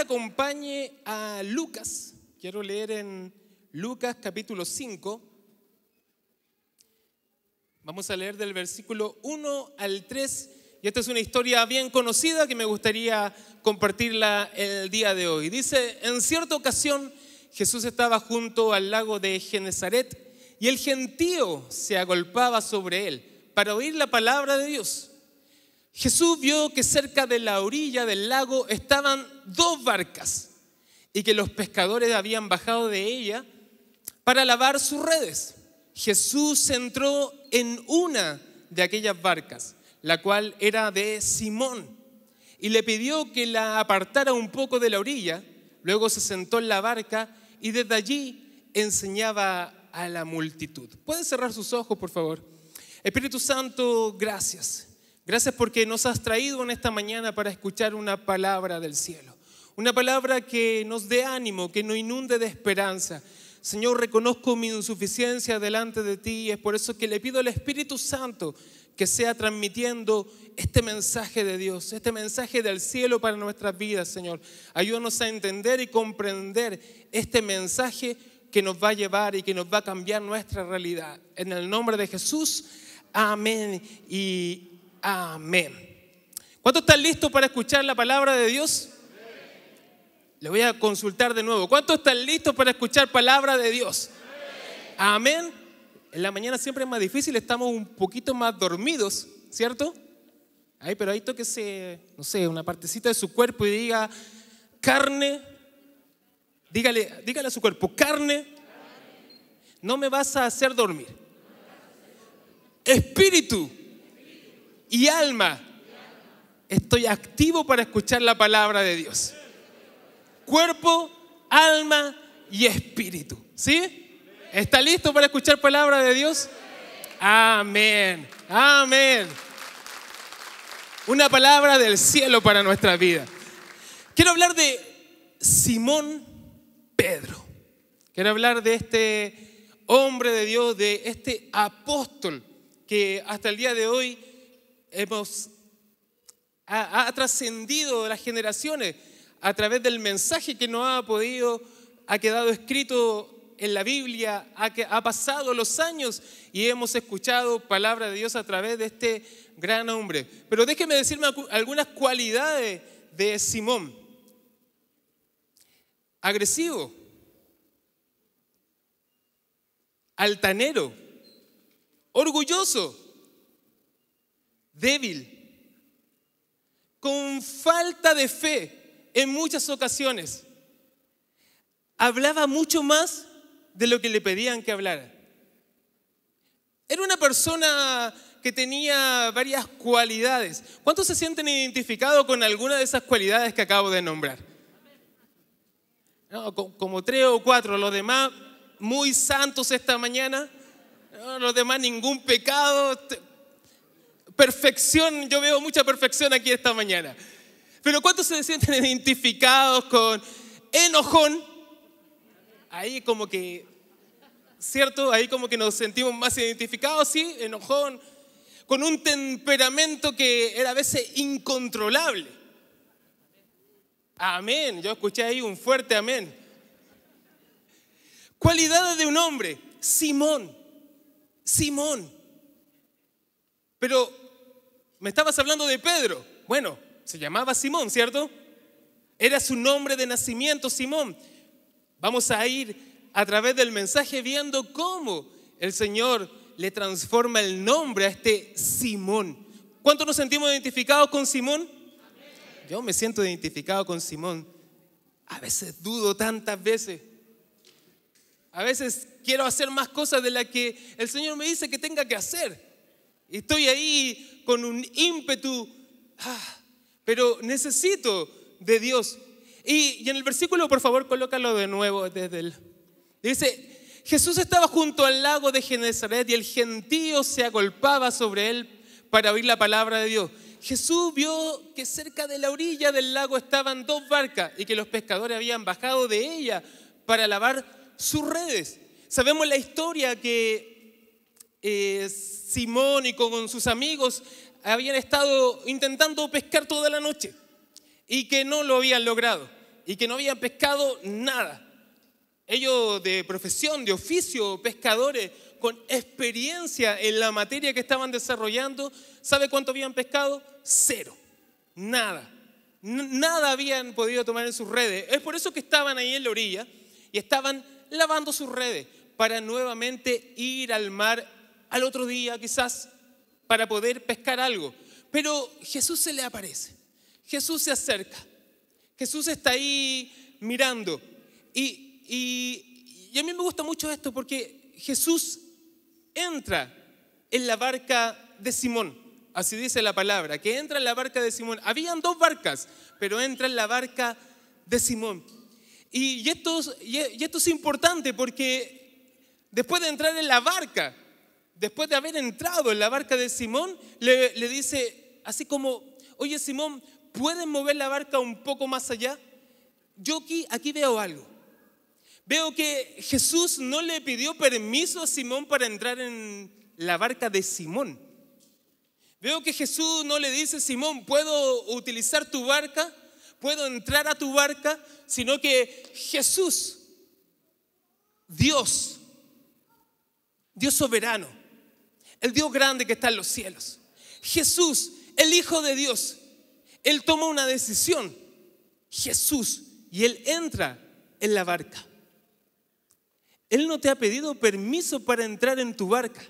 acompañe a Lucas. Quiero leer en Lucas capítulo 5. Vamos a leer del versículo 1 al 3. Y esta es una historia bien conocida que me gustaría compartirla el día de hoy. Dice, en cierta ocasión Jesús estaba junto al lago de Genezaret y el gentío se agolpaba sobre él para oír la palabra de Dios. Jesús vio que cerca de la orilla del lago estaban dos barcas y que los pescadores habían bajado de ella para lavar sus redes. Jesús entró en una de aquellas barcas, la cual era de Simón, y le pidió que la apartara un poco de la orilla. Luego se sentó en la barca y desde allí enseñaba a la multitud. ¿Pueden cerrar sus ojos, por favor? Espíritu Santo, gracias. Gracias porque nos has traído en esta mañana para escuchar una palabra del cielo. Una palabra que nos dé ánimo, que nos inunde de esperanza. Señor, reconozco mi insuficiencia delante de ti y es por eso que le pido al Espíritu Santo que sea transmitiendo este mensaje de Dios, este mensaje del cielo para nuestras vidas, Señor. Ayúdanos a entender y comprender este mensaje que nos va a llevar y que nos va a cambiar nuestra realidad. En el nombre de Jesús, amén y amén. ¿Cuántos están listos para escuchar la palabra de Dios? Le voy a consultar de nuevo. ¿Cuántos están listos para escuchar palabra de Dios? Amén. En la mañana siempre es más difícil, estamos un poquito más dormidos, ¿cierto? Ahí, pero ahí toquese, no sé, una partecita de su cuerpo y diga carne. Dígale, dígale a su cuerpo, carne, no me vas a hacer dormir. Espíritu, y alma. Estoy activo para escuchar la palabra de Dios. Cuerpo, alma y espíritu. ¿Sí? ¿Está listo para escuchar palabra de Dios? Amén. Amén. Una palabra del cielo para nuestra vida. Quiero hablar de Simón Pedro. Quiero hablar de este hombre de Dios, de este apóstol que hasta el día de hoy hemos, ha, trascendido las generaciones a través del mensaje que no ha podido, ha quedado escrito en la Biblia, ha, ha pasado los años y hemos escuchado palabra de Dios a través de este gran hombre. Pero déjeme decirme algunas cualidades de Simón. Agresivo, altanero, orgulloso, débil, con falta de fe en muchas ocasiones. Hablaba mucho más de lo que le pedían que hablara. Era una persona que tenía varias cualidades. ¿Cuántos se sienten identificados con alguna de esas cualidades que acabo de nombrar? como tres o cuatro, los demás muy santos esta mañana, los demás ningún pecado, perfección, yo veo mucha perfección aquí esta mañana. Pero ¿cuántos se sienten identificados con enojón? Ahí como que, ¿cierto? Ahí como que nos sentimos más identificados, sí, enojón, con un temperamento que era a veces incontrolable. Amén, yo escuché ahí un fuerte amén. Cualidades de un hombre, Simón, Simón. Pero me estabas hablando de Pedro. Bueno, se llamaba Simón, ¿cierto? Era su nombre de nacimiento, Simón. Vamos a ir a través del mensaje viendo cómo el Señor le transforma el nombre a este Simón. ¿Cuánto nos sentimos identificados con Simón? Yo me siento identificado con Simón. A veces dudo tantas veces. A veces quiero hacer más cosas de las que el Señor me dice que tenga que hacer. Estoy ahí con un ímpetu, ah, pero necesito de Dios. Y, en el versículo, por favor, colócalo de nuevo desde él. Dice, Jesús estaba junto al lago de Genezaret y el gentío se agolpaba sobre él para oír la palabra de Dios. Jesús vio que cerca de la orilla del lago estaban dos barcas y que los pescadores habían bajado de ella para lavar sus redes. Sabemos la historia que eh, Simón y con sus amigos habían estado intentando pescar toda la noche y que no lo habían logrado y que no habían pescado nada. Ellos de profesión, de oficio, pescadores con experiencia en la materia que estaban desarrollando, ¿sabe cuánto habían pescado? Cero, nada. Nada habían podido tomar en sus redes. Es por eso que estaban ahí en la orilla y estaban lavando sus redes para nuevamente ir al mar al otro día quizás para poder pescar algo. Pero Jesús se le aparece, Jesús se acerca, Jesús está ahí mirando. Y, a mí me gusta mucho esto porque Jesús entra en la barca de Simón así dice la palabra, que entra en la barca de Simón. Habían dos barcas, pero entra en la barca de Simón. Y, esto, y, esto es importante porque después de entrar en la barca, después de haber entrado en la barca de Simón, le, dice así como, oye Simón, ¿puedes mover la barca un poco más allá? Yo aquí, aquí veo algo. Veo que Jesús no le pidió permiso a Simón para entrar en la barca de Simón. Veo que Jesús no le dice, Simón, ¿puedo utilizar tu barca? ¿Puedo entrar a tu barca? Sino que Jesús, Dios, Dios soberano, el Dios grande que está en los cielos. Jesús, el Hijo de Dios, Él toma una decisión. Jesús, y Él entra en la barca. Él no te ha pedido permiso para entrar en tu barca.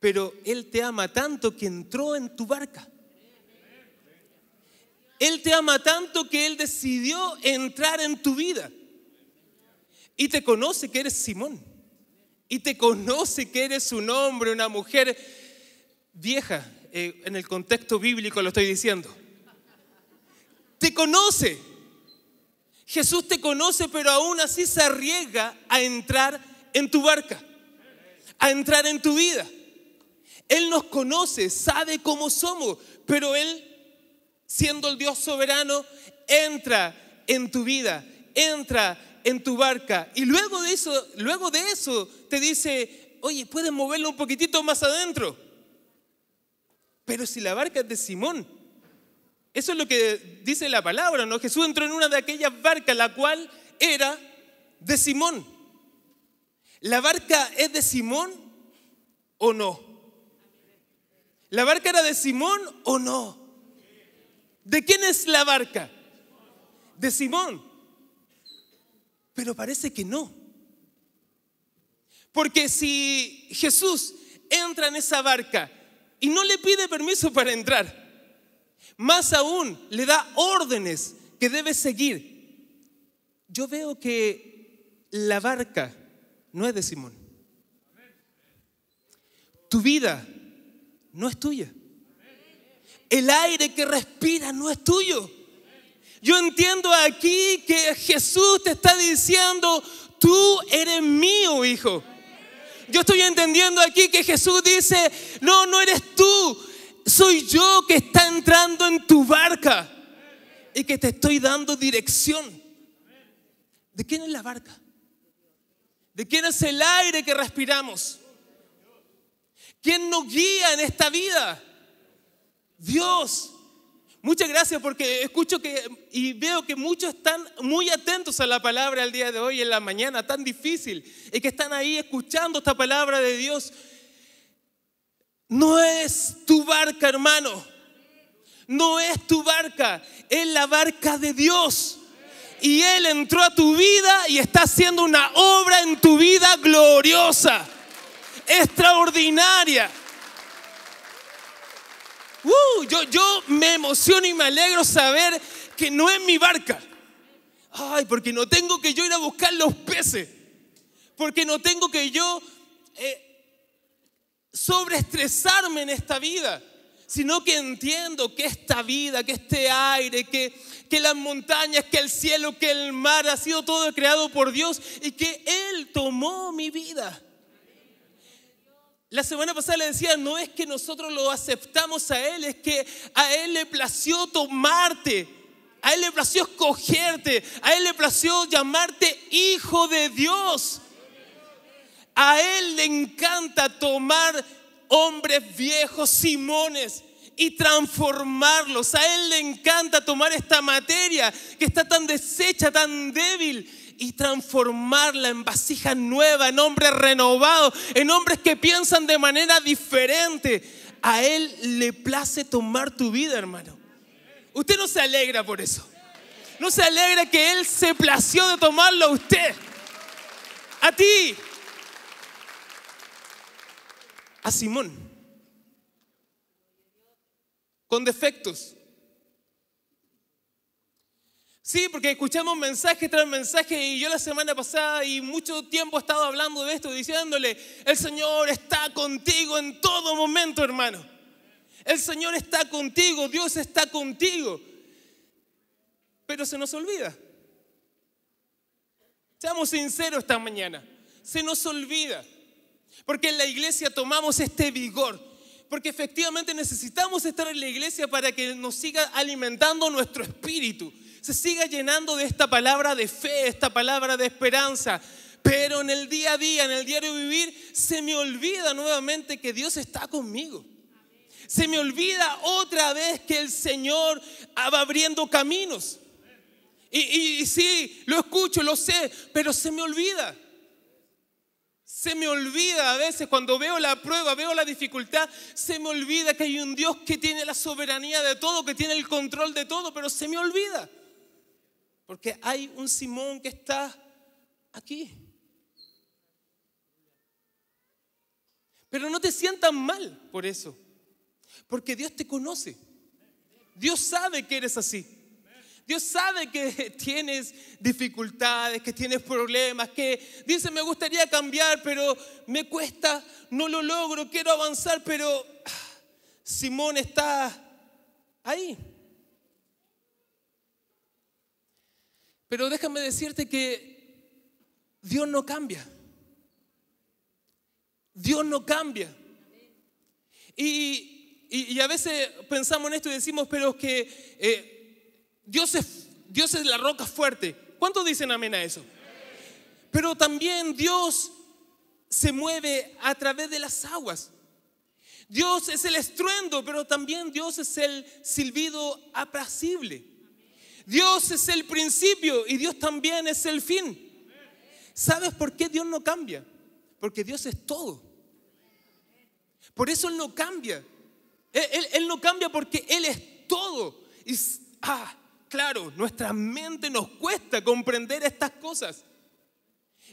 Pero Él te ama tanto que entró en tu barca. Él te ama tanto que Él decidió entrar en tu vida. Y te conoce que eres Simón y te conoce que eres un hombre, una mujer vieja, eh, en el contexto bíblico lo estoy diciendo. Te conoce. Jesús te conoce, pero aún así se arriesga a entrar en tu barca, a entrar en tu vida. Él nos conoce, sabe cómo somos, pero Él, siendo el Dios soberano, entra en tu vida, entra en tu barca. Y luego de eso, luego de eso te dice, oye, puedes moverlo un poquitito más adentro. Pero si la barca es de Simón, eso es lo que dice la palabra, ¿no? Jesús entró en una de aquellas barcas, la cual era de Simón. ¿La barca es de Simón o no? ¿La barca era de Simón o no? ¿De quién es la barca? De Simón. Pero parece que no. Porque si Jesús entra en esa barca y no le pide permiso para entrar, más aún le da órdenes que debe seguir. Yo veo que la barca no es de Simón. Tu vida no es tuya. El aire que respira no es tuyo. Yo entiendo aquí que Jesús te está diciendo, tú eres mío, hijo. Yo estoy entendiendo aquí que Jesús dice, no, no eres tú, soy yo que está entrando en tu barca y que te estoy dando dirección. ¿De quién es la barca? ¿De quién es el aire que respiramos? ¿Quién nos guía en esta vida? Dios. Muchas gracias porque escucho que y veo que muchos están muy atentos a la palabra al día de hoy en la mañana, tan difícil, y que están ahí escuchando esta palabra de Dios. No es tu barca, hermano. No es tu barca, es la barca de Dios. Y Él entró a tu vida y está haciendo una obra en tu vida gloriosa, extraordinaria. Uh, yo, me emociono y me alegro saber que no es mi barca. Ay, porque no tengo que yo ir a buscar los peces. Porque no tengo que yo eh, sobreestresarme en esta vida. Sino que entiendo que esta vida, que este aire, que, que las montañas, que el cielo, que el mar ha sido todo creado por Dios y que Él tomó mi vida. La semana pasada le decía, no es que nosotros lo aceptamos a Él, es que a Él le plació tomarte, a Él le plació escogerte, a Él le plació llamarte hijo de Dios. A Él le encanta tomar hombres viejos, Simones, y transformarlos. A Él le encanta tomar esta materia que está tan deshecha, tan débil, y transformarla en vasija nueva, en hombre renovado, en hombres que piensan de manera diferente. A Él le place tomar tu vida, hermano. Usted no se alegra por eso. No se alegra que Él se plació de tomarlo a usted. A ti. A Simón. Con defectos. Sí, porque escuchamos mensaje tras mensaje y yo la semana pasada y mucho tiempo he estado hablando de esto, diciéndole, el Señor está contigo en todo momento, hermano. El Señor está contigo, Dios está contigo. Pero se nos olvida. Seamos sinceros esta mañana. Se nos olvida. Porque en la iglesia tomamos este vigor. Porque efectivamente necesitamos estar en la iglesia para que nos siga alimentando nuestro espíritu se siga llenando de esta palabra de fe, esta palabra de esperanza. Pero en el día a día, en el diario vivir, se me olvida nuevamente que Dios está conmigo. Se me olvida otra vez que el Señor va abriendo caminos. Y, y sí, lo escucho, lo sé, pero se me olvida. Se me olvida a veces cuando veo la prueba, veo la dificultad, se me olvida que hay un Dios que tiene la soberanía de todo, que tiene el control de todo, pero se me olvida. Porque hay un Simón que está aquí. Pero no te sientas mal por eso. Porque Dios te conoce. Dios sabe que eres así. Dios sabe que tienes dificultades, que tienes problemas, que dice me gustaría cambiar, pero me cuesta, no lo logro, quiero avanzar, pero ah, Simón está ahí. Pero déjame decirte que Dios no cambia. Dios no cambia. Y, a veces pensamos en esto y decimos, pero que eh, Dios, es, Dios es la roca fuerte. ¿Cuántos dicen amén a eso? Pero también Dios se mueve a través de las aguas. Dios es el estruendo, pero también Dios es el silbido apacible. Dios es el principio y Dios también es el fin. ¿Sabes por qué Dios no cambia? Porque Dios es todo. Por eso Él no cambia. Él, no cambia porque Él es todo. Y, ah, claro, nuestra mente nos cuesta comprender estas cosas.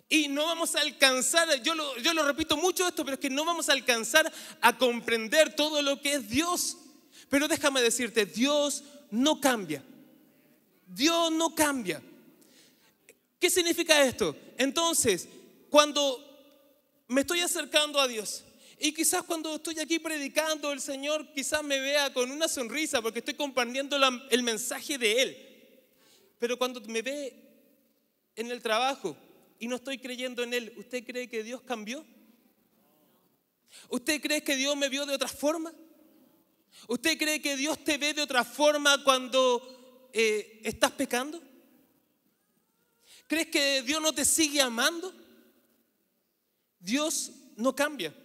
Y no vamos a alcanzar, yo lo, yo lo repito mucho esto, pero es que no vamos a alcanzar a comprender todo lo que es Dios. Pero déjame decirte, Dios no cambia. Dios no cambia. ¿Qué significa esto? Entonces, cuando me estoy acercando a Dios y quizás cuando estoy aquí predicando, el Señor quizás me vea con una sonrisa porque estoy compartiendo el mensaje de Él. Pero cuando me ve en el trabajo y no estoy creyendo en Él, ¿usted cree que Dios cambió? ¿Usted cree que Dios me vio de otra forma? ¿Usted cree que Dios te ve de otra forma cuando eh, ¿estás pecando? ¿Crees que Dios no te sigue amando? Dios no cambia.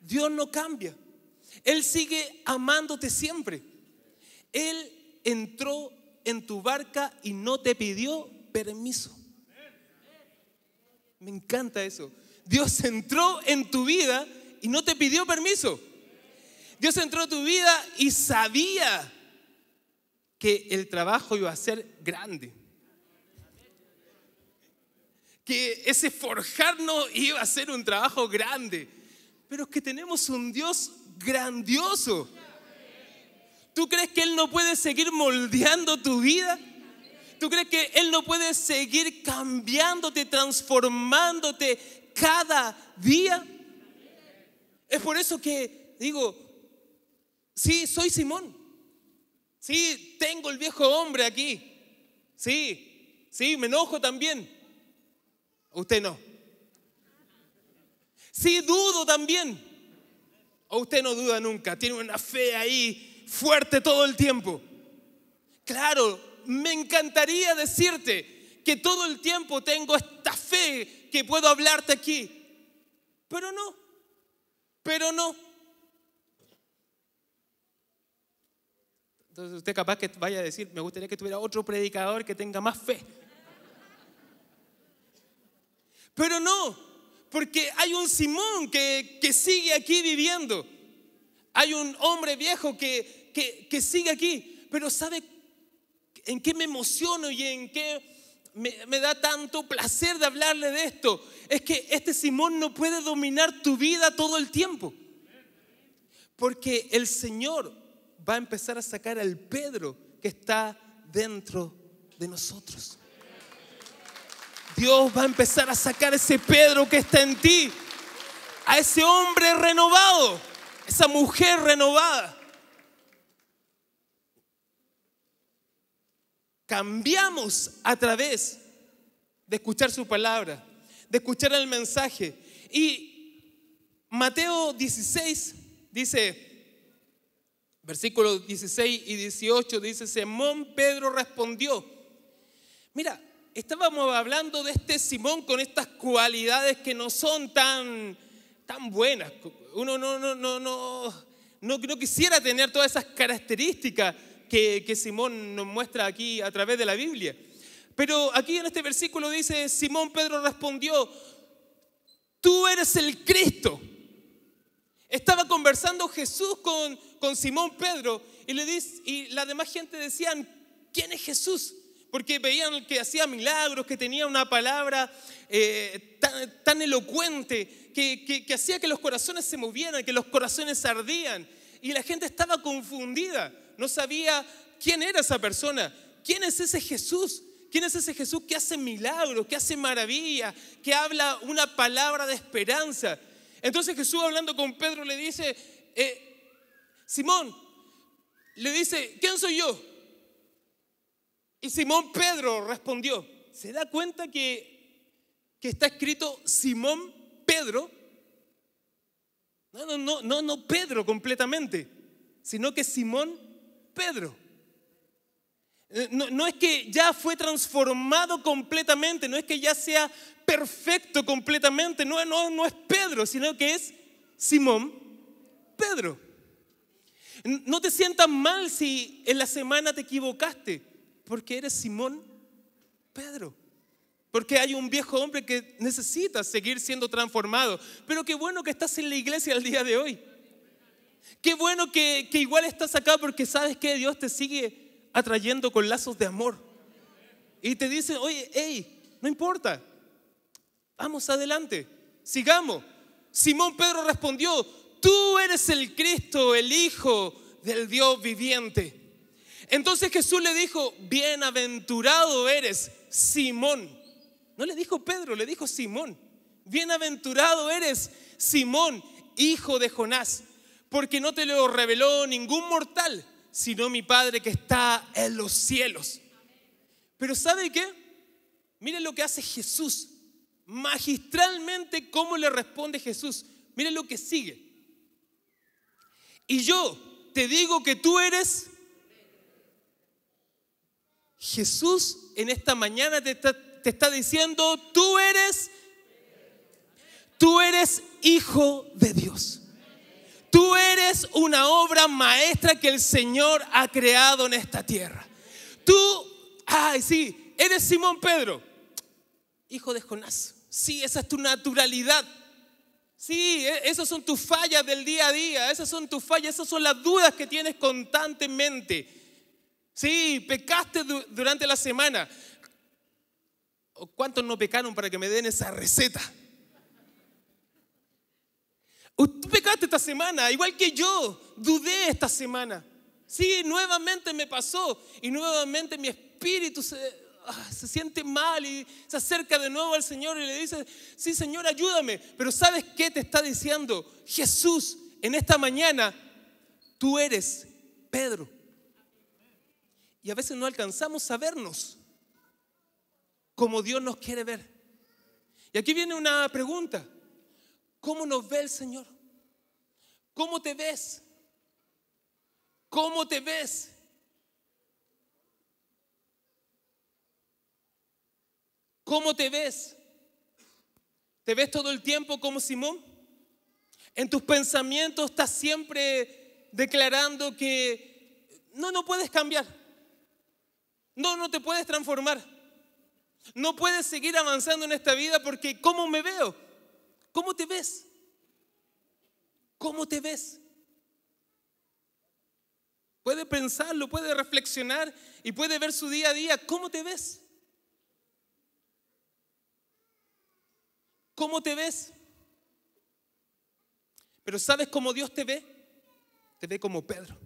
Dios no cambia. Él sigue amándote siempre. Él entró en tu barca y no te pidió permiso. Me encanta eso. Dios entró en tu vida y no te pidió permiso. Dios entró en tu vida y sabía que el trabajo iba a ser grande. Que ese forjarnos iba a ser un trabajo grande. Pero es que tenemos un Dios grandioso. ¿Tú crees que Él no puede seguir moldeando tu vida? ¿Tú crees que Él no puede seguir cambiándote, transformándote cada día? Es por eso que digo, sí, soy Simón. Sí, tengo el viejo hombre aquí. Sí, sí, me enojo también. Usted no. Sí, dudo también. O usted no duda nunca, tiene una fe ahí fuerte todo el tiempo. Claro, me encantaría decirte que todo el tiempo tengo esta fe que puedo hablarte aquí, pero no, pero no. Entonces usted capaz que vaya a decir, me gustaría que tuviera otro predicador que tenga más fe. Pero no, porque hay un Simón que, sigue aquí viviendo. Hay un hombre viejo que, que, sigue aquí. Pero ¿sabe en qué me emociono y en qué me, me da tanto placer de hablarle de esto? Es que este Simón no puede dominar tu vida todo el tiempo. Porque el Señor va a empezar a sacar al Pedro que está dentro de nosotros. Dios va a empezar a sacar ese Pedro que está en ti, a ese hombre renovado, esa mujer renovada. Cambiamos a través de escuchar su palabra, de escuchar el mensaje. Y Mateo 16 dice, Versículos 16 y 18 dice, Simón Pedro respondió, mira, estábamos hablando de este Simón con estas cualidades que no son tan, tan buenas. Uno no, no, no, no, no, no quisiera tener todas esas características que, que Simón nos muestra aquí a través de la Biblia. Pero aquí en este versículo dice, Simón Pedro respondió, tú eres el Cristo. Estaba conversando Jesús con, con Simón Pedro y, le dice, y la demás gente decían, ¿quién es Jesús? Porque veían que hacía milagros, que tenía una palabra eh, tan, elocuente, que, hacía que los corazones se movieran, que los corazones ardían. Y la gente estaba confundida, no sabía quién era esa persona, quién es ese Jesús. ¿Quién es ese Jesús que hace milagros, que hace maravillas, que habla una palabra de esperanza? Entonces Jesús hablando con Pedro le dice, eh, Simón le dice, ¿quién soy yo? Y Simón Pedro respondió, ¿se da cuenta que, que está escrito Simón Pedro? No, no, no, no, no Pedro completamente, sino que Simón Pedro. No, no, es que ya fue transformado completamente, no es que ya sea perfecto completamente, no, no, no es Pedro, sino que es Simón Pedro. No te sientas mal si en la semana te equivocaste, porque eres Simón Pedro. Porque hay un viejo hombre que necesita seguir siendo transformado. Pero qué bueno que estás en la iglesia el día de hoy. Qué bueno que, igual estás acá porque sabes que Dios te sigue atrayendo con lazos de amor. Y te dice, oye, hey, no importa. Vamos adelante. Sigamos. Simón Pedro respondió, tú eres el Cristo, el Hijo del Dios viviente. Entonces Jesús le dijo, bienaventurado eres, Simón. No le dijo Pedro, le dijo Simón. Bienaventurado eres, Simón, hijo de Jonás, porque no te lo reveló ningún mortal, sino mi Padre que está en los cielos. Pero ¿sabe qué? Mire lo que hace Jesús. Magistralmente cómo le responde Jesús. mire lo que sigue. Y yo te digo que tú eres... Jesús en esta mañana te está, diciendo, tú eres... Tú eres hijo de Dios. Tú eres una obra maestra que el Señor ha creado en esta tierra. Tú, ay, sí, eres Simón Pedro, hijo de Jonás. Sí, esa es tu naturalidad. Sí, e-, esas son tus fallas del día a día, esas son tus fallas, esas son las dudas que tienes constantemente. Sí, pecaste durante la semana. ¿Cuántos no pecaron para que me den esa receta? Tú pecaste esta semana, igual que yo, dudé esta semana. Sí, nuevamente me pasó y nuevamente mi espíritu se, Ah, se siente mal y se acerca de nuevo al Señor y le dice, sí Señor, ayúdame. Pero ¿sabes qué te está diciendo? Jesús, en esta mañana, tú eres Pedro. Y a veces no alcanzamos a vernos como Dios nos quiere ver. Y aquí viene una pregunta. ¿Cómo nos ve el Señor? ¿Cómo te ves? ¿Cómo te ves? ¿Cómo te ves? ¿Te ves todo el tiempo como Simón? ¿En tus pensamientos estás siempre declarando que no, no puedes cambiar? No, no te puedes transformar. No puedes seguir avanzando en esta vida porque ¿cómo me veo? ¿Cómo te ves? ¿Cómo te ves? Puede pensarlo, puede reflexionar y puede ver su día a día. ¿Cómo te ves? ¿Cómo te ves? Pero ¿sabes cómo Dios te ve? Te ve como Pedro,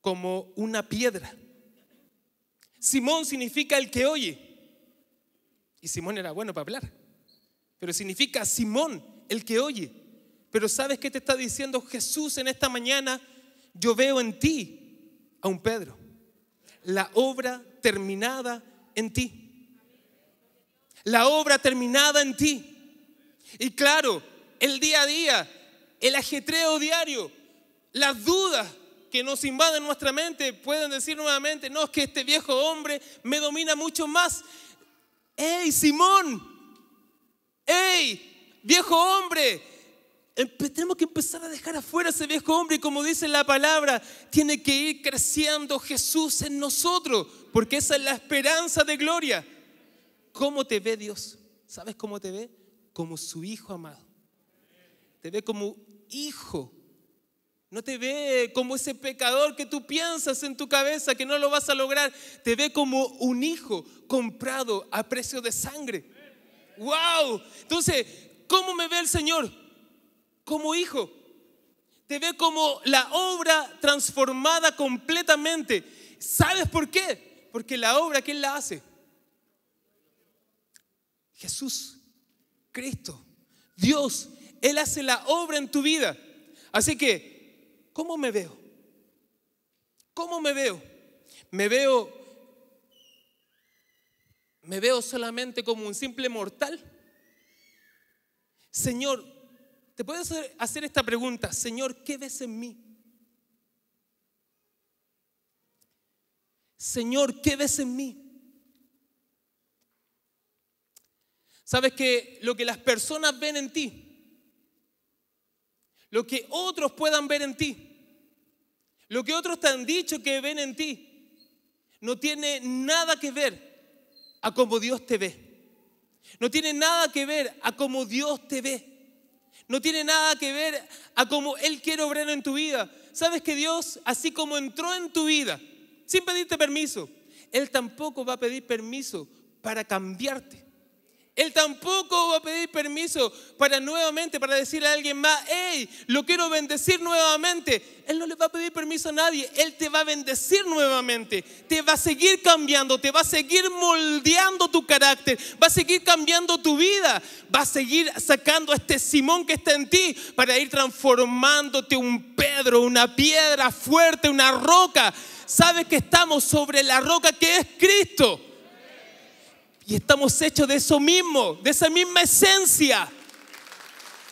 como una piedra. Simón significa el que oye. Y Simón era bueno para hablar. Pero significa Simón, el que oye. Pero ¿sabes qué te está diciendo Jesús en esta mañana? Yo veo en ti a un Pedro. La obra terminada en ti la obra terminada en ti. Y claro, el día a día, el ajetreo diario, las dudas que nos invaden nuestra mente pueden decir nuevamente, no, es que este viejo hombre me domina mucho más. ¡Ey, Simón! ¡Ey, viejo hombre! tenemos que empezar a dejar afuera a ese viejo hombre y como dice la palabra, tiene que ir creciendo Jesús en nosotros, porque esa es la esperanza de gloria. ¿Cómo te ve Dios? ¿Sabes cómo te ve? Como su hijo amado. Te ve como hijo. No te ve como ese pecador que tú piensas en tu cabeza que no lo vas a lograr. Te ve como un hijo comprado a precio de sangre. ¡Wow! Entonces, ¿cómo me ve el Señor? Como hijo. Te ve como la obra transformada completamente. ¿Sabes por qué? Porque la obra que Él la hace Jesús, Cristo, Dios. Él hace la obra en tu vida. Así que, ¿cómo me veo? ¿Cómo me veo? Me veo me veo solamente como un simple mortal. Señor, te puedes hacer esta pregunta, Señor, ¿qué ves en mí? Señor, ¿qué ves en mí? Sabes que lo que las personas ven en ti, lo que otros puedan ver en ti, lo que otros te han dicho que ven en ti, no tiene nada que ver a cómo Dios te ve. No tiene nada que ver a cómo Dios te ve. No tiene nada que ver a cómo Él quiere obrar en tu vida. Sabes que Dios, así como entró en tu vida, sin pedirte permiso, Él tampoco va a pedir permiso para cambiarte. Él tampoco va a pedir permiso para nuevamente, para decirle a alguien más, hey, lo quiero bendecir nuevamente. Él no le va a pedir permiso a nadie, Él te va a bendecir nuevamente, te va a seguir cambiando, te va a seguir moldeando tu carácter, va a seguir cambiando tu vida, va a seguir sacando a este Simón que está en ti para ir transformándote un Pedro, una piedra fuerte, una roca. Sabes que estamos sobre la roca que es Cristo. Y estamos hechos de eso mismo, de esa misma esencia.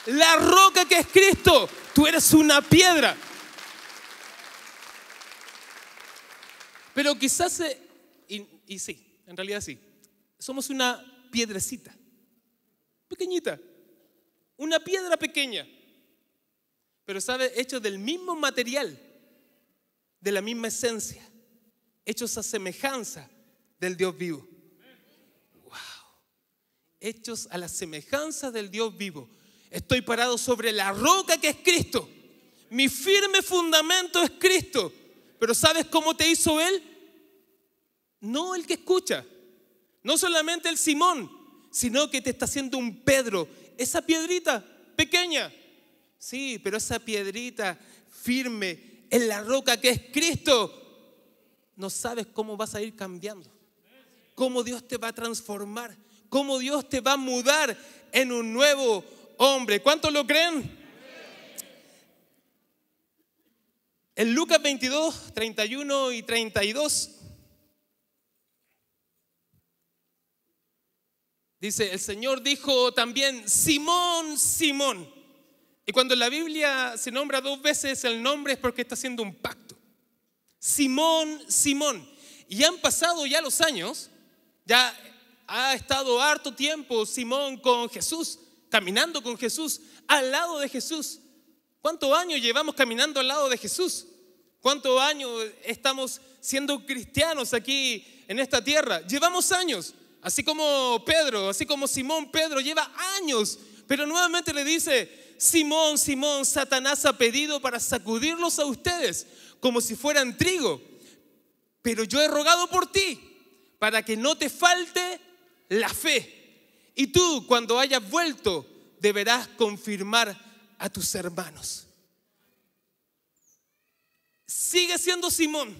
La roca que es Cristo, tú eres una piedra. Pero quizás, y, y sí, en realidad sí, somos una piedrecita, pequeñita, una piedra pequeña, pero ¿sabes? hecho del mismo material, de la misma esencia, hechos a semejanza del Dios vivo hechos a la semejanza del Dios vivo. Estoy parado sobre la roca que es Cristo. Mi firme fundamento es Cristo. Pero ¿sabes cómo te hizo Él? No el que escucha. No solamente el Simón, sino que te está haciendo un Pedro. Esa piedrita pequeña. Sí, pero esa piedrita firme en la roca que es Cristo. No sabes cómo vas a ir cambiando. Cómo Dios te va a transformar cómo Dios te va a mudar en un nuevo hombre. ¿Cuántos lo creen? En Lucas 22, 31 y 32 dice, el Señor dijo también, Simón, Simón. Y cuando en la Biblia se nombra dos veces el nombre es porque está haciendo un pacto. Simón, Simón. Y han pasado ya los años, ya ha estado harto tiempo Simón con Jesús, caminando con Jesús, al lado de Jesús. ¿Cuántos años llevamos caminando al lado de Jesús? ¿Cuántos años estamos siendo cristianos aquí en esta tierra? Llevamos años, así como Pedro, así como Simón Pedro lleva años, pero nuevamente le dice, Simón, Simón, Satanás ha pedido para sacudirlos a ustedes como si fueran trigo, pero yo he rogado por ti para que no te falte la fe. Y tú, cuando hayas vuelto, deberás confirmar a tus hermanos. Sigue siendo Simón.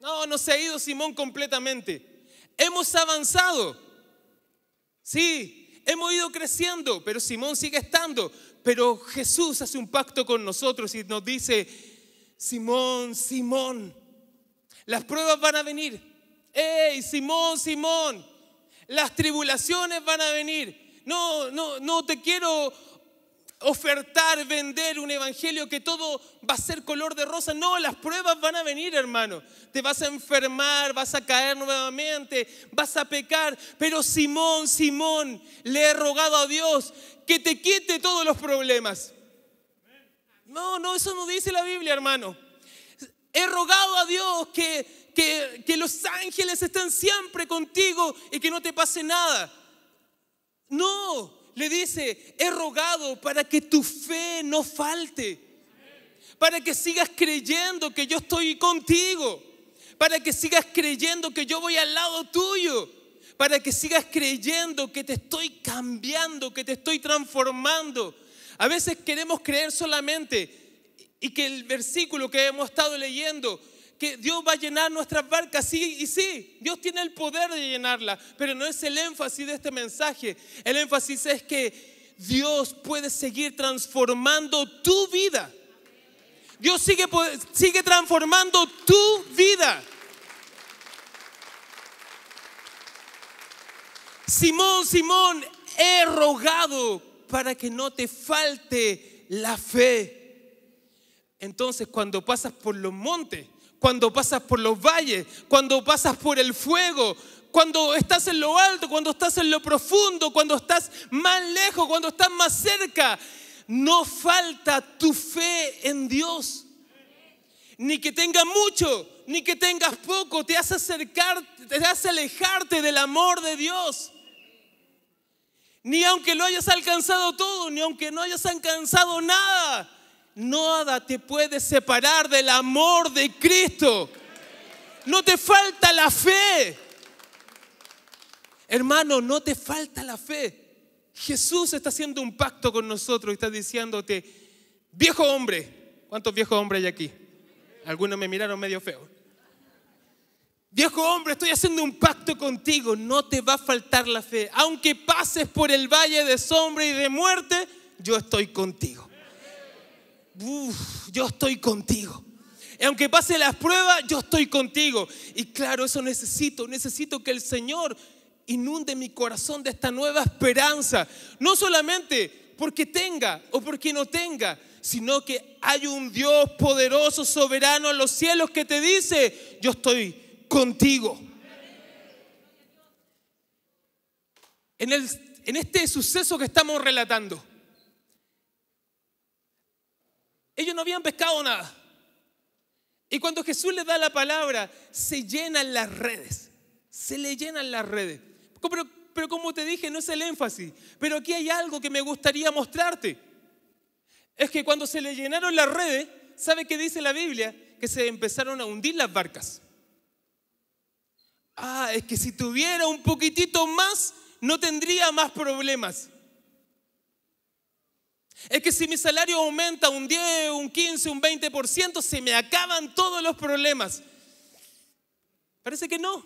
No, no se ha ido Simón completamente. Hemos avanzado. Sí, hemos ido creciendo, pero Simón sigue estando. Pero Jesús hace un pacto con nosotros y nos dice, Simón, Simón, las pruebas van a venir. ¡Ey, Simón, Simón! Las tribulaciones van a venir. No, no, no te quiero ofertar, vender un evangelio que todo va a ser color de rosa. No, las pruebas van a venir, hermano. Te vas a enfermar, vas a caer nuevamente, vas a pecar. Pero Simón, Simón, le he rogado a Dios que te quite todos los problemas. No, no, eso no dice la Biblia, hermano. He rogado a Dios que que, los ángeles estén siempre contigo y que no te pase nada. No, le dice, he rogado para que tu fe no falte, para que sigas creyendo que yo estoy contigo, para que sigas creyendo que yo voy al lado tuyo, para que sigas creyendo que te estoy cambiando, que te estoy transformando. A veces queremos creer solamente y que el versículo que hemos estado leyendo que Dios va a llenar nuestras barcas, sí y sí, Dios tiene el poder de llenarla, pero no es el énfasis de este mensaje. El énfasis es que Dios puede seguir transformando tu vida. Dios sigue, sigue transformando tu vida. Simón, Simón, he rogado para que no te falte la fe. Entonces, cuando pasas por los montes, cuando pasas por los valles, cuando pasas por el fuego, cuando estás en lo alto, cuando estás en lo profundo, cuando estás más lejos, cuando estás más cerca. No falta tu fe en Dios. Ni que tengas mucho, ni que tengas poco, te hace acercar, te hace alejarte del amor de Dios. Ni aunque lo hayas alcanzado todo, ni aunque no hayas alcanzado nada, nada te puede separar del amor de Cristo. No te falta la fe. Hermano, no te falta la fe. Jesús está haciendo un pacto con nosotros y está diciéndote, viejo hombre, ¿cuántos viejos hombres hay aquí? Algunos me miraron medio feo. Viejo hombre, estoy haciendo un pacto contigo, no te va a faltar la fe. Aunque pases por el valle de sombra y de muerte, yo estoy contigo yo estoy contigo. Y aunque pase las pruebas, yo estoy contigo. Y claro, eso necesito. Necesito que el Señor inunde mi corazón de esta nueva esperanza. No solamente porque tenga o porque no tenga, sino que hay un Dios poderoso, soberano en los cielos que te dice, yo estoy contigo. En, en este suceso que estamos relatando, ellos no habían pescado nada. Y cuando Jesús les da la palabra, se llenan las redes. Se le llenan las redes. Pero, como te dije, no es el énfasis. Pero aquí hay algo que me gustaría mostrarte. Es que cuando se le llenaron las redes, ¿sabe qué dice la Biblia? Que se empezaron a hundir las barcas. Ah, es que si tuviera un poquitito más, no tendría más problemas. Es que si mi salario aumenta un 10, un 15, un 20%, se me acaban todos los problemas. Parece que no.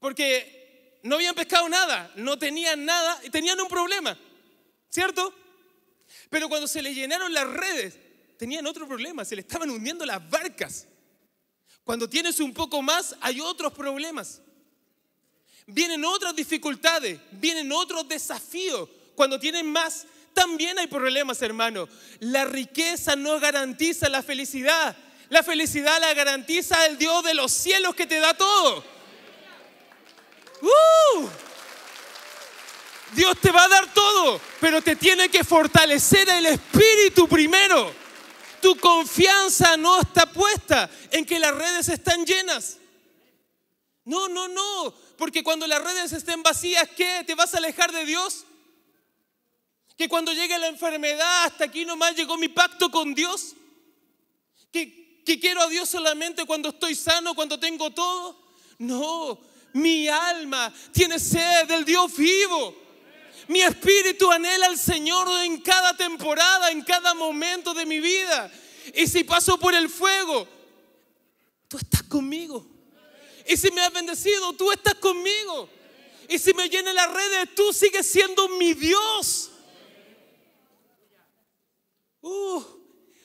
Porque no habían pescado nada, no tenían nada y tenían un problema, ¿cierto? Pero cuando se le llenaron las redes, tenían otro problema, se le estaban hundiendo las barcas. Cuando tienes un poco más, hay otros problemas. Vienen otras dificultades, vienen otros desafíos cuando tienen más, también hay problemas, hermano. La riqueza no garantiza la felicidad. La felicidad la garantiza el Dios de los cielos que te da todo. ¡Uh! Dios te va a dar todo, pero te tiene que fortalecer el espíritu primero. Tu confianza no está puesta en que las redes están llenas. No, no, no, porque cuando las redes estén vacías, ¿qué? ¿Te vas a alejar de Dios? Que cuando llegue la enfermedad, hasta aquí nomás llegó mi pacto con Dios. Que, quiero a Dios solamente cuando estoy sano, cuando tengo todo. No, mi alma tiene sed del Dios vivo. Mi espíritu anhela al Señor en cada temporada, en cada momento de mi vida. Y si paso por el fuego, tú estás conmigo. Y si me has bendecido, tú estás conmigo. Y si me llena las redes, tú sigues siendo mi Dios. Uh,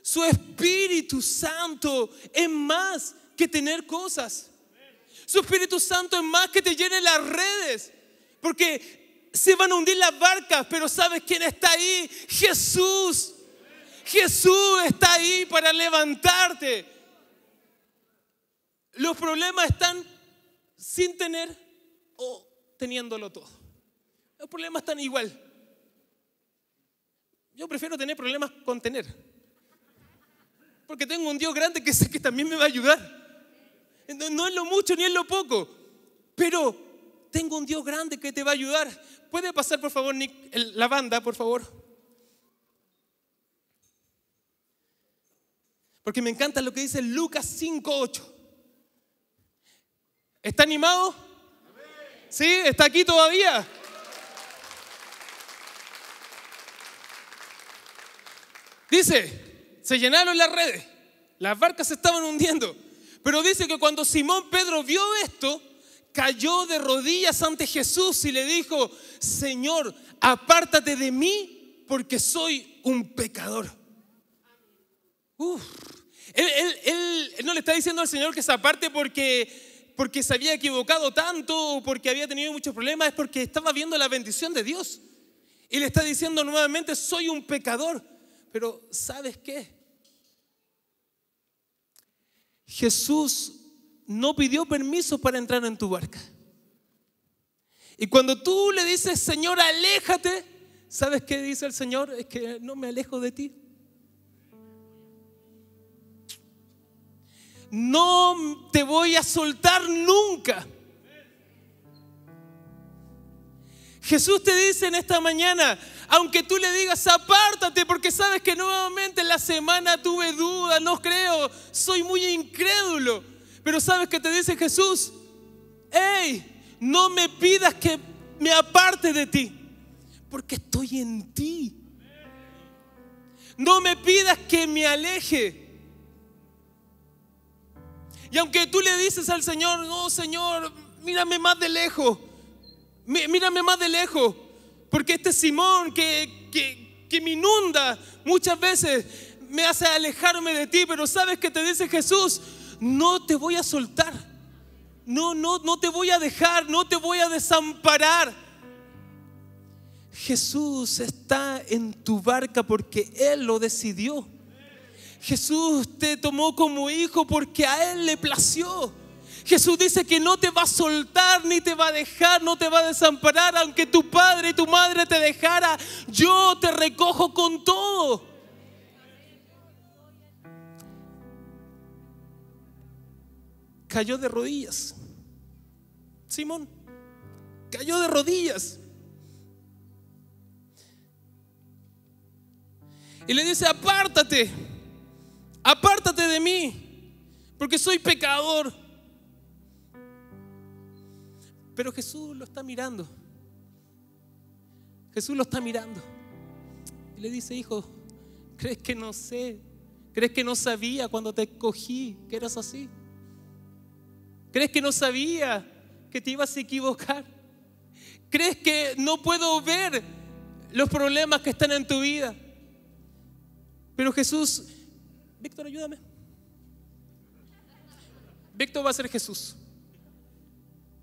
su Espíritu Santo es más que tener cosas. Su Espíritu Santo es más que te llene las redes. Porque se van a hundir las barcas, pero ¿sabes quién está ahí? Jesús. Jesús está ahí para levantarte. Los problemas están sin tener o teniéndolo todo. Los problemas están igual. Yo prefiero tener problemas con tener. Porque tengo un Dios grande que sé que también me va a ayudar. No, es lo mucho ni es lo poco, pero tengo un Dios grande que te va a ayudar. ¿Puede pasar, por favor, la banda, por favor? Porque me encanta lo que dice Lucas 5.8. ¿Está animado? Sí, está aquí todavía. Dice, se llenaron las redes, las barcas se estaban hundiendo, pero dice que cuando Simón Pedro vio esto, cayó de rodillas ante Jesús y le dijo, Señor, apártate de mí porque soy un pecador. Él, no le está diciendo al Señor que se aparte porque, porque se había equivocado tanto o porque había tenido muchos problemas, es porque estaba viendo la bendición de Dios. Y le está diciendo nuevamente, soy un pecador. Pero ¿sabes qué? Jesús no pidió permiso para entrar en tu barca. Y cuando tú le dices, Señor, aléjate, ¿sabes qué dice el Señor? Es que no me alejo de ti. No te voy a soltar nunca. Jesús te dice en esta mañana, aunque tú le digas, apártate porque sabes que nuevamente la semana tuve dudas, no creo, soy muy incrédulo, pero sabes que te dice Jesús, hey, no me pidas que me aparte de ti, porque estoy en ti. No me pidas que me aleje. Y aunque tú le dices al Señor, no, oh, Señor, mírame más de lejos mírame más de lejos, porque este Simón que, que, que me inunda muchas veces me hace alejarme de ti, pero sabes que te dice Jesús, no te voy a soltar, no, no, no te voy a dejar, no te voy a desamparar. Jesús está en tu barca porque Él lo decidió. Jesús te tomó como hijo porque a Él le plació. Jesús dice que no te va a soltar ni te va a dejar, no te va a desamparar, aunque tu padre y tu madre te dejara, yo te recojo con todo. Cayó de rodillas. Simón cayó de rodillas. Y le dice, apártate, apártate de mí, porque soy pecador. Pero Jesús lo está mirando. Jesús lo está mirando. Y le dice, hijo, ¿crees que no sé? ¿Crees que no sabía cuando te escogí que eras así? ¿Crees que no sabía que te ibas a equivocar? ¿Crees que no puedo ver los problemas que están en tu vida? Pero Jesús, Víctor, ayúdame. Víctor va a ser Jesús.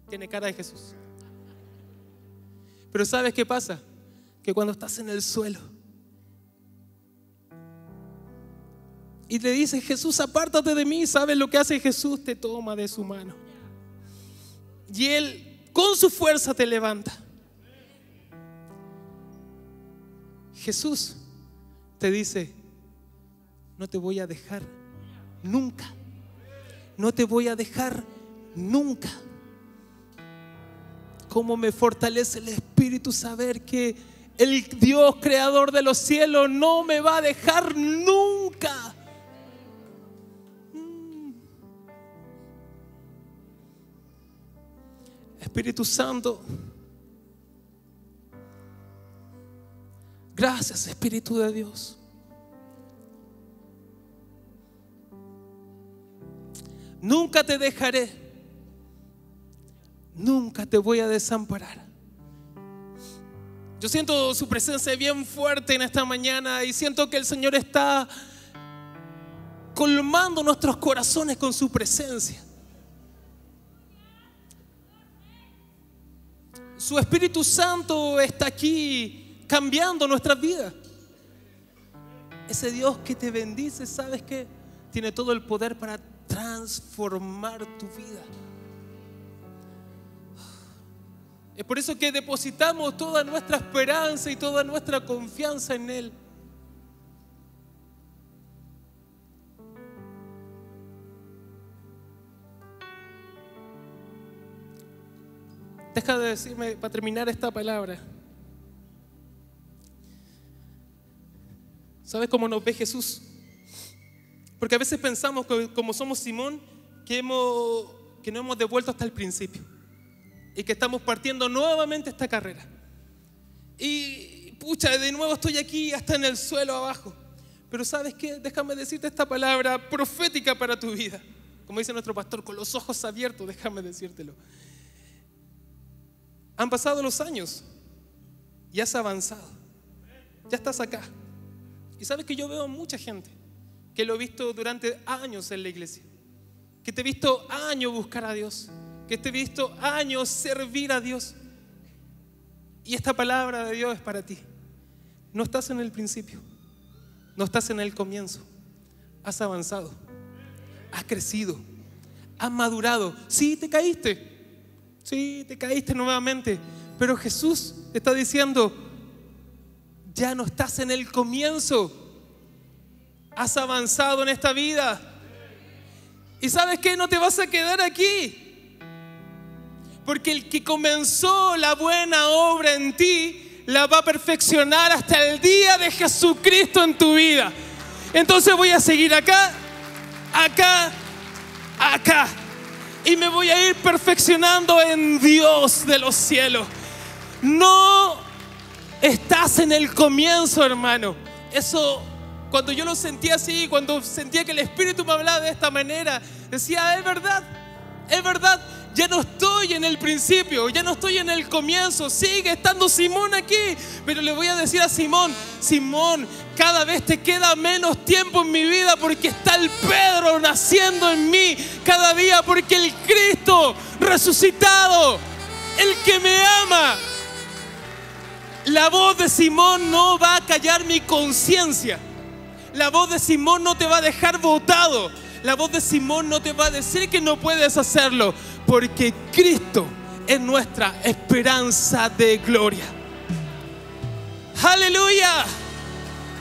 Tiene cara de Jesús. Pero ¿sabes qué pasa? Que cuando estás en el suelo y te dice Jesús, apártate de mí, ¿sabes lo que hace Jesús? Te toma de su mano. Y Él con su fuerza te levanta. Jesús te dice, no te voy a dejar nunca. No te voy a dejar nunca cómo me fortalece el Espíritu saber que el Dios creador de los cielos no me va a dejar nunca. Mm. Espíritu Santo, gracias Espíritu de Dios. Nunca te dejaré nunca te voy a desamparar. Yo siento su presencia bien fuerte en esta mañana y siento que el Señor está colmando nuestros corazones con su presencia. Su Espíritu Santo está aquí cambiando nuestras vidas. Ese Dios que te bendice, ¿sabes que Tiene todo el poder para transformar tu vida. Es por eso que depositamos toda nuestra esperanza y toda nuestra confianza en Él. Deja de decirme para terminar esta palabra. ¿Sabes cómo nos ve Jesús? Porque a veces pensamos que como somos Simón, que, hemos, que no hemos devuelto hasta el principio y que estamos partiendo nuevamente esta carrera. Y pucha, de nuevo estoy aquí, hasta en el suelo abajo. Pero sabes qué, déjame decirte esta palabra profética para tu vida. Como dice nuestro pastor, con los ojos abiertos, déjame decírtelo. Han pasado los años y has avanzado. Ya estás acá. Y sabes que yo veo mucha gente que lo he visto durante años en la iglesia, que te he visto años buscar a Dios que te he visto años servir a Dios. Y esta palabra de Dios es para ti. No estás en el principio, no estás en el comienzo. Has avanzado, has crecido, has madurado. Sí, te caíste, sí, te caíste nuevamente. Pero Jesús te está diciendo, ya no estás en el comienzo, has avanzado en esta vida. Y sabes que no te vas a quedar aquí. Porque el que comenzó la buena obra en ti, la va a perfeccionar hasta el día de Jesucristo en tu vida. Entonces voy a seguir acá, acá, acá. Y me voy a ir perfeccionando en Dios de los cielos. No estás en el comienzo, hermano. Eso, cuando yo lo sentía así, cuando sentía que el Espíritu me hablaba de esta manera, decía, es verdad, es verdad, ya no estoy en el principio, ya no estoy en el comienzo, sigue estando Simón aquí. Pero le voy a decir a Simón, Simón, cada vez te queda menos tiempo en mi vida porque está el Pedro naciendo en mí cada día porque el Cristo resucitado, el que me ama, la voz de Simón no va a callar mi conciencia. La voz de Simón no te va a dejar votado. La voz de Simón no te va a decir que no puedes hacerlo, porque Cristo es nuestra esperanza de gloria. Aleluya.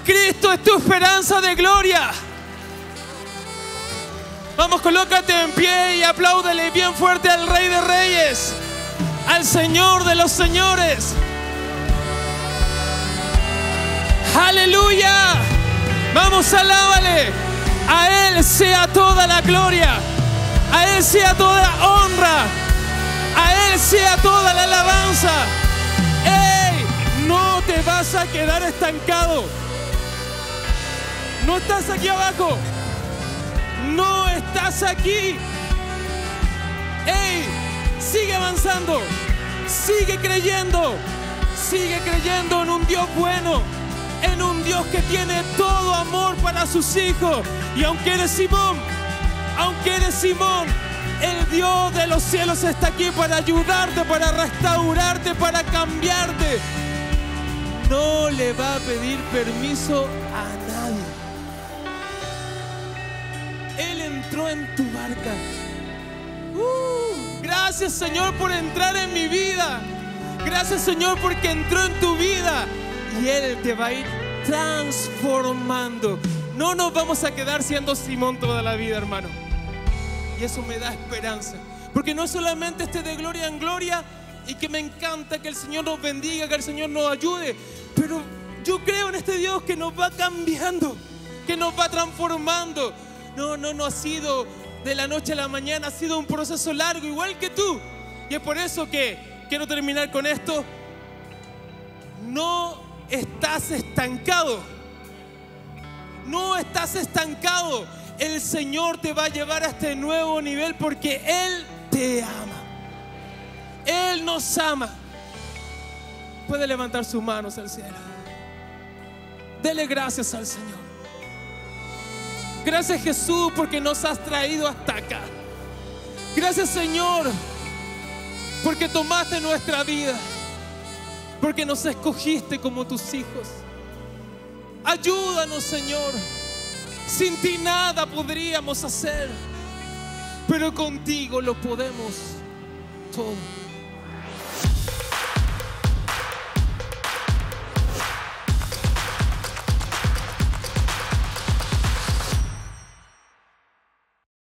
Cristo es tu esperanza de gloria. Vamos, colócate en pie y apláudele bien fuerte al Rey de Reyes, al Señor de los Señores. Aleluya. Vamos, alábale. A Él sea toda la gloria. A Él sea toda la honra. A Él sea toda la alabanza. ¡Ey! No te vas a quedar estancado. No estás aquí abajo. No estás aquí. ¡Ey! Sigue avanzando. Sigue creyendo. Sigue creyendo en un Dios bueno en un Dios que tiene todo amor para sus hijos. Y aunque eres Simón, aunque eres Simón, el Dios de los cielos está aquí para ayudarte, para restaurarte, para cambiarte. No le va a pedir permiso a nadie. Él entró en tu barca. Uh, gracias Señor por entrar en mi vida. Gracias Señor porque entró en tu vida y Él te va a ir transformando. No nos vamos a quedar siendo Simón toda la vida, hermano. Y eso me da esperanza. Porque no solamente esté de gloria en gloria y que me encanta que el Señor nos bendiga, que el Señor nos ayude, pero yo creo en este Dios que nos va cambiando, que nos va transformando. No, no, no ha sido de la noche a la mañana, ha sido un proceso largo, igual que tú. Y es por eso que quiero terminar con esto. No estás estancado. No estás estancado. El Señor te va a llevar a este nuevo nivel porque Él te ama. Él nos ama. Puede levantar sus manos al cielo. Dele gracias al Señor. Gracias Jesús porque nos has traído hasta acá. Gracias Señor porque tomaste nuestra vida porque nos escogiste como tus hijos. Ayúdanos, Señor. Sin ti nada podríamos hacer, pero contigo lo podemos todo.